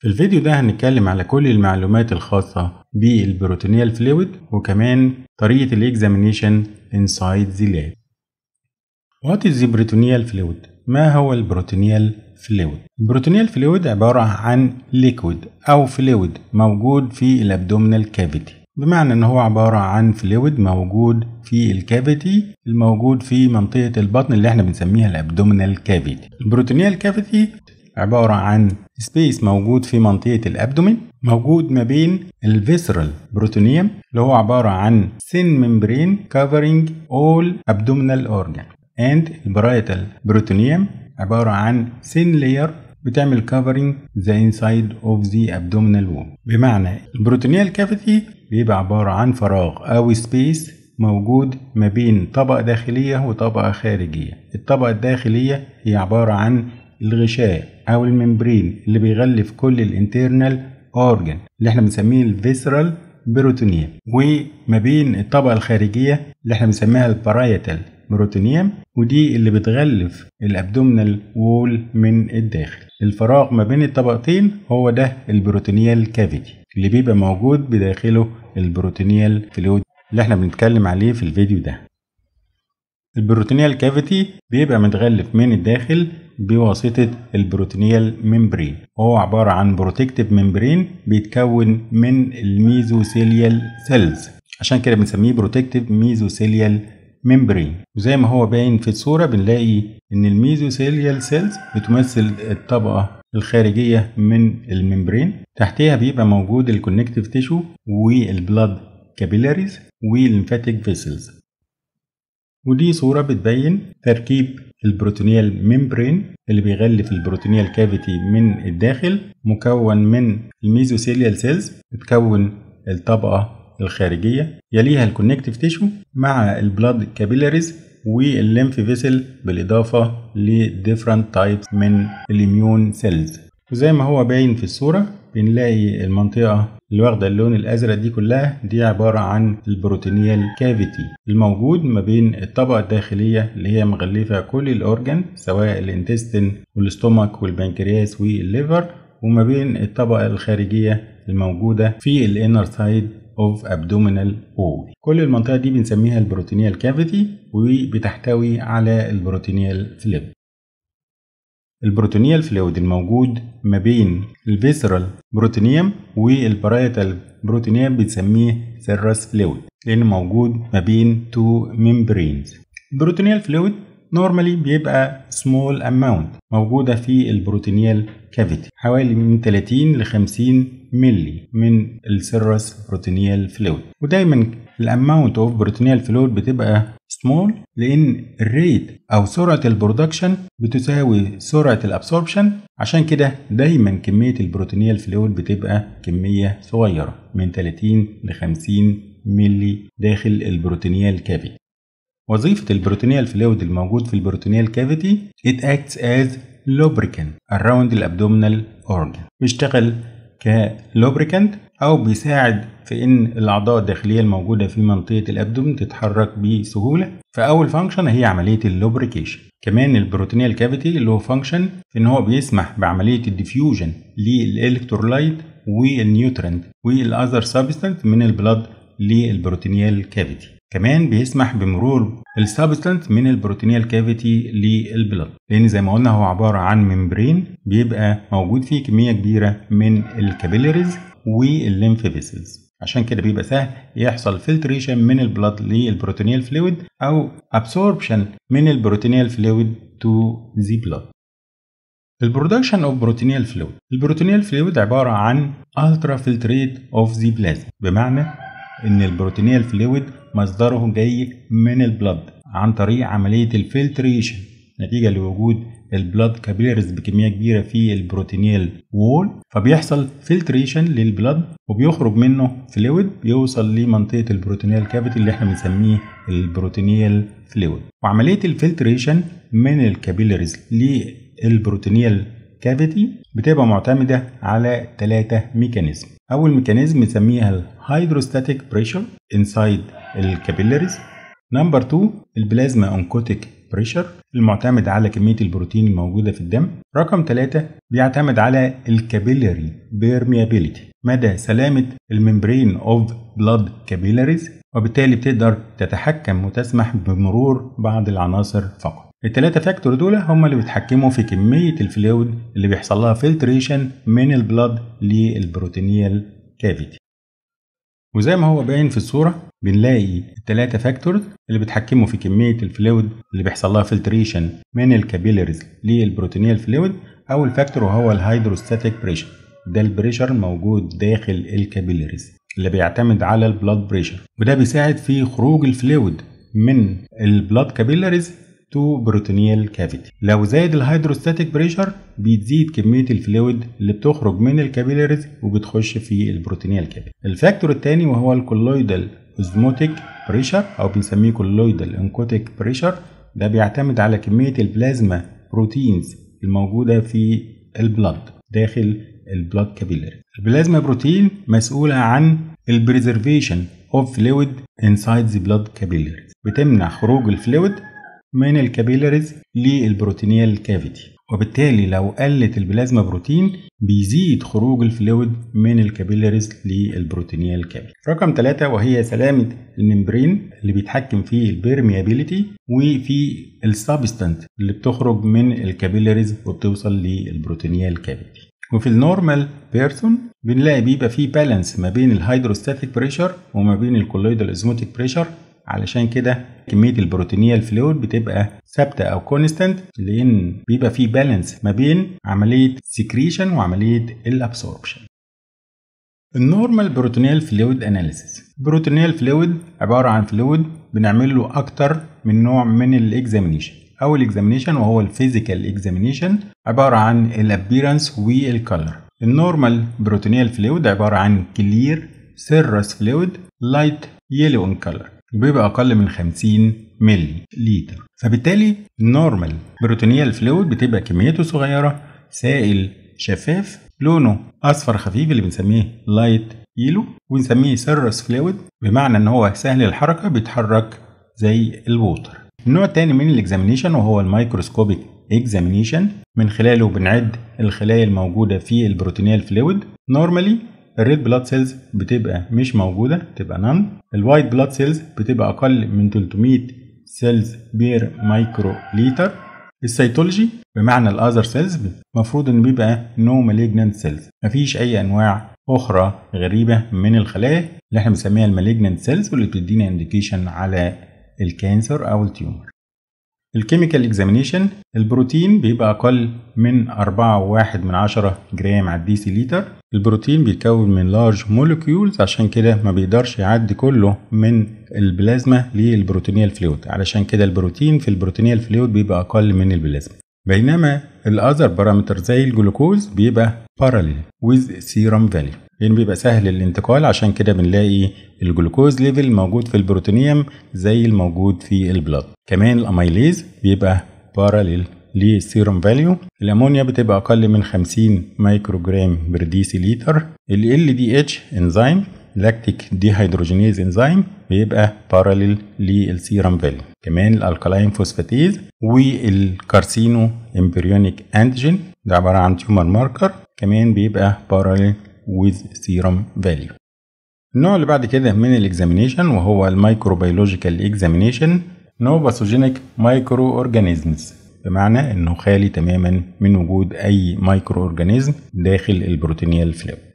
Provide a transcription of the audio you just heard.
في الفيديو ده هنتكلم على كل المعلومات الخاصة بالبروتونيال فلويد وكمان طريقة الاكزامينيشن انسايد ذا لاب. وات از بروتونيال فلويد؟ ما هو البروتونيال فلويد؟ البروتونيال فلويد عبارة عن ليكويد أو فلويد موجود في الابدومينال كافيتي بمعنى ان هو عبارة عن فلويد موجود في الكافيتي الموجود في منطقة البطن اللي احنا بنسميها الابدومينال كافيتي البروتونيال كافيتي عبارة عن سبيس موجود في منطقة الأبدومين موجود ما بين الفيسرال بروتونيوم اللي هو عبارة عن سن ممبرين covering all abdominal أورجان and البرايتال بروتونيوم عبارة عن سن لاير بتعمل covering the inside of the abdominal wall بمعنى البروتونيال كافيتي بيبقى عبارة عن فراغ أو سبيس موجود ما بين طبقة داخلية وطبقة خارجية الطبقة الداخلية هي عبارة عن الغشاء او الممبرين اللي بيغلف كل الانترنال اورجن اللي احنا بنسميه الفيسرال بروتونيوم وما بين الطبقه الخارجيه اللي احنا بنسميها البارايتال بروتونيوم ودي اللي بتغلف الابدومينال وول من الداخل الفراغ ما بين الطبقتين هو ده البروتونيال كافيتي اللي بيبقى موجود بداخله البروتونيال فلويد اللي احنا بنتكلم عليه في الفيديو ده البروتونيال كافيتي بيبقى متغلف من الداخل بواسطة البروتينيال ميمبرين وهو عبارة عن بروتكتيف ميمبرين بيتكون من الميزوسيليال سيلز عشان كده بنسميه بروتكتيف ميزوسيليال ميمبرين وزي ما هو باين في الصورة بنلاقي إن الميزوسيليال سيلز بتمثل الطبقة الخارجية من الميمبرين تحتها بيبقى موجود الكونكتيف تيشو والبلاد كابيلاريز والليمفاتيك فيسلز ودي صورة بتبين تركيب البروتونيال ميمبرين اللي بيغلف البروتونيال كافيتي من الداخل مكون من الميزوسيليال سيلز بتكون الطبقة الخارجية يليها الكونكتيف تيشو مع البلاد كابيلاريز والليمف فيسل بالإضافة لديفرنت تايبس من الإميون سيلز وزي ما هو باين في الصورة بنلاقي المنطقة اللي واخده اللون الازرق دي كلها دي عباره عن البروتينيال كافيتي الموجود ما بين الطبقه الداخليه اللي هي مغلفه كل الاورجن سواء الانتستين والاستومك والبنكرياس والليفر وما بين الطبقه الخارجيه الموجوده في الانر سايد اوف ابدومينال وول كل المنطقه دي بنسميها البروتينيال كافيتي وبتحتوي على البروتينيال فليب البروتونيال فلويد الموجود ما بين الفيسرال بروتينيوم والبرايتال بروتينيوم بنسميه سيرس فلويد لأنه موجود ما بين تو ميمبرينز البروتونيال فلويد نورمالي بيبقى سمول اماونت موجوده في البروتينيال كافيتي حوالي من 30 ل 50 ملي من السيرس بروتينيال فلويد ودايما الاماونت اوف بروتينيال فلويد بتبقى سمول لان الريت او سرعه البرودكشن بتساوي سرعه الابسوربشن عشان كده دايما كميه البروتينيال فلويد بتبقى كميه صغيره من 30 ل 50 ملي داخل البروتينيال كافيتي وظيفة البروتينيال فلويد الموجود في البروتينيال كافيتي it acts as lubricant around abdominal organ بيشتغل كلوبريكانت أو بيساعد في إن الأعضاء الداخلية الموجودة في منطقة الأبدوم تتحرك بسهولة فأول فانكشن هي عملية اللوبريكيشن كمان البروتينيال كافيتي له فانكشن في إن هو بيسمح بعملية الديفيوجن للإلكترولايت والنيوترنت والأذر سابستنت من البلاد للبروتينيال كافيتي كمان بيسمح بمرور السابستنت من البروتينيال كافيتي للبلد لان زي ما قلنا هو عباره عن ممبرين بيبقى موجود فيه كميه كبيره من الكابيلاريز والليمف فيسلز عشان كده بيبقى سهل يحصل فلتريشن من البلد للبروتينيال فلويد او ابسوربشن من البروتينيال فلويد تو ذا بلد البرودكشن اوف بروتينيال فلويد البروتينيال فلويد عباره عن الترا فلتريت اوف ذا بلازما بمعنى ان البروتينيال فلويد مصدره جاي من البلد عن طريق عملية الفلتريشن نتيجة لوجود البلد كابيلاريز بكمية كبيرة في البروتينيال وول فبيحصل فلتريشن للبلد وبيخرج منه فلويد بيوصل لمنطقة البروتينيال كافيتي اللي احنا بنسميه البروتينيال فلويد وعملية الفلتريشن من الكابيلاريز للبروتينيال كافيتي بتبقى معتمدة على ثلاثة ميكانيزم أول ميكانيزم بنسميها الهيدروستاتيك بريشر انسايد الكابيلاريز نمبر 2 البلازما اونكوتيك بريشر المعتمد على كمية البروتين الموجودة في الدم رقم 3 بيعتمد على الكابيلاري بيرميابيليتي مدى سلامة الممبرين اوف بلاد كابيلاريز وبالتالي بتقدر تتحكم وتسمح بمرور بعض العناصر فقط التلاتة فاكتور دول هم اللي بيتحكموا في كمية الفلويد اللي بيحصل لها فلتريشن من البلد للبروتينيال كافيتي وزي ما هو باين في الصورة بنلاقي التلاتة فاكتورز اللي بيتحكموا في كمية الفلويد اللي بيحصل لها فلتريشن من الكابيلرز للبروتينيال فلويد أو الفاكتور وهو الهيدروستاتيك بريشر ده البريشر موجود داخل الكابيلرز اللي بيعتمد على البلاد بريشر وده بيساعد في خروج الفلويد من البلاد كابيلرز تو بروتونيال كافيتي لو زاد الهيدروستاتيك بريشر بتزيد كميه الفلويد اللي بتخرج من الكابيلاريز وبتخش في البروتينيال كافيتي الفاكتور الثاني وهو الكولويدال اوزموتيك بريشر او بنسميه كولويدال انكوتيك بريشر ده بيعتمد على كميه البلازما بروتينز الموجوده في البلد داخل البلاد كابيلاري البلازما بروتين مسؤوله عن البريزرفيشن اوف فلويد انسايد ذا بلد كابيلاري بتمنع خروج الفلويد من الكابيلاريز للبروتينيال كافيتي وبالتالي لو قلت البلازما بروتين بيزيد خروج الفلويد من الكابيلاريز للبروتينيال كافيتي رقم ثلاثة وهي سلامة الممبرين اللي بيتحكم في البيرميابيليتي وفي السابستنت اللي بتخرج من الكابيلاريز وبتوصل للبروتينيال كافيتي وفي النورمال بيرسون بنلاقي بيبقى فيه بالانس ما بين الهيدروستاتيك بريشر وما بين الكولويدال ازموتيك بريشر علشان كده كميه البروتينيه الفلويد بتبقى ثابته او كونستنت لان بيبقى في بالانس ما بين عمليه سكريشن وعمليه الابسوربشن النورمال بروتونيال فلويد اناليسيس بروتونيال فلويد عباره عن فلويد بنعمل له اكتر من نوع من الاكزامينيشن او الاكزامينيشن وهو الفيزيكال اكزامينيشن عباره عن الابيرنس والكلر النورمال بروتونيال فلويد عباره عن كلير سيرس فلويد لايت يلو ان كالر بيبقى أقل من 50 ملي لتر فبالتالي النورمال بروتينية فلويد بتبقى كميته صغيرة سائل شفاف لونه أصفر خفيف اللي بنسميه لايت يلو ونسميه سيرس فلويد بمعنى إن هو سهل الحركة بيتحرك زي الووتر النوع الثاني من الاكزامينيشن وهو المايكروسكوبيك اكزامينيشن من خلاله بنعد الخلايا الموجودة في البروتينيال فلويد نورمالي الريد بلاد سيلز بتبقى مش موجودة تبقى نان الوايت بلاد سيلز بتبقى أقل من 300 سيلز بير مايكرو ليتر السيتولوجي بمعنى الاذر سيلز المفروض ان بيبقى نو مالجنانت سيلز مفيش اي انواع اخرى غريبه من الخلايا اللي احنا بنسميها المالجنانت سيلز واللي بتدينا انديكيشن على الكانسر او التيومر الكيميكال اكزامينيشن البروتين بيبقى اقل من 4.1 من عشرة جرام على سي لتر البروتين بيتكون من لارج مولكيولز عشان كده ما بيقدرش يعدي كله من البلازما للبروتينيال فلويد علشان كده البروتين في البروتينيال فلويد بيبقى اقل من البلازما بينما الاذر بارامتر زي الجلوكوز بيبقى بارالل ويز سيرم فاليو لأنه بيبقى سهل الانتقال عشان كده بنلاقي الجلوكوز ليفل موجود في البروتينيوم زي الموجود في البلاد كمان الأميليز بيبقى باراليل للسيروم فاليو الامونيا بتبقى اقل من 50 مايكروجرام بر لتر ال دي اتش انزيم لاكتيك دي هيدروجينيز انزيم بيبقى باراليل للسيروم فاليو كمان الالكالاين فوسفاتيز والكارسينو امبريونيك انتجين ده عباره عن تيومر ماركر كمان بيبقى باراليل with serum value النوع اللي بعد كده من الاكزامينيشن وهو الميكروبيولوجيكال اكزامينيشن نو باثوجينيك مايكرو اورجانيزمز بمعنى انه خالي تماما من وجود اي مايكرو اورجانيزم داخل البروتينيال فلويد